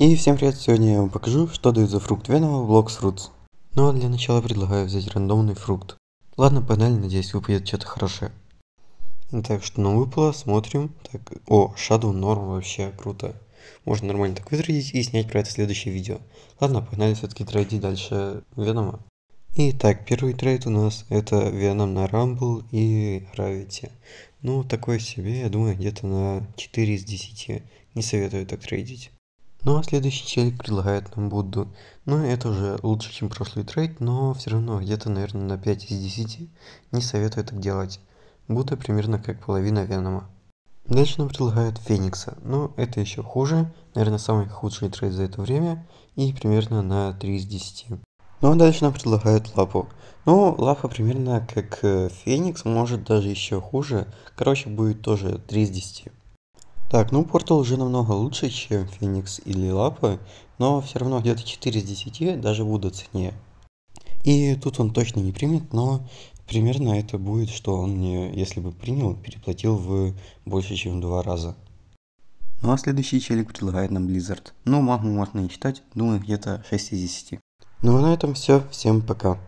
И всем привет, сегодня я вам покажу, что дают за фрукт Венома в Blocks Fruits. Ну а для начала предлагаю взять рандомный фрукт. Ладно, погнали, надеюсь выпадет что-то хорошее. Так, что нам выпало, смотрим. Так, о, Shadow норм, вообще круто. Можно нормально так вытратить и снять про это следующее видео. Ладно, погнали все-таки трейдить дальше Венома. Итак, первый трейд у нас это Веном на Рамбл и Равити. Ну, такой себе, я думаю, где-то на 4 из 10. Не советую так трейдить. Ну а следующий человек предлагает нам Будду. Ну это уже лучше, чем прошлый трейд, но все равно где-то, наверное, на 5 из 10 не советую так делать. Будда примерно как половина Венома. Дальше нам предлагают Феникса, но ну, это еще хуже, наверное, самый худший трейд за это время и примерно на 3 из 10. Ну а дальше нам предлагают лапу. Ну, лапа примерно как э, Феникс, может даже еще хуже. Короче, будет тоже 3 из 10. Так, ну Портал уже намного лучше, чем Феникс или Лапа, но все равно где-то 4 из 10 даже будут цене. И тут он точно не примет, но примерно это будет, что он не, если бы принял, переплатил в больше, чем в два раза. Ну а следующий челик предлагает нам Blizzard. Ну, магму можно не читать, думаю, где-то 6 из 10. Ну а на этом все, всем пока.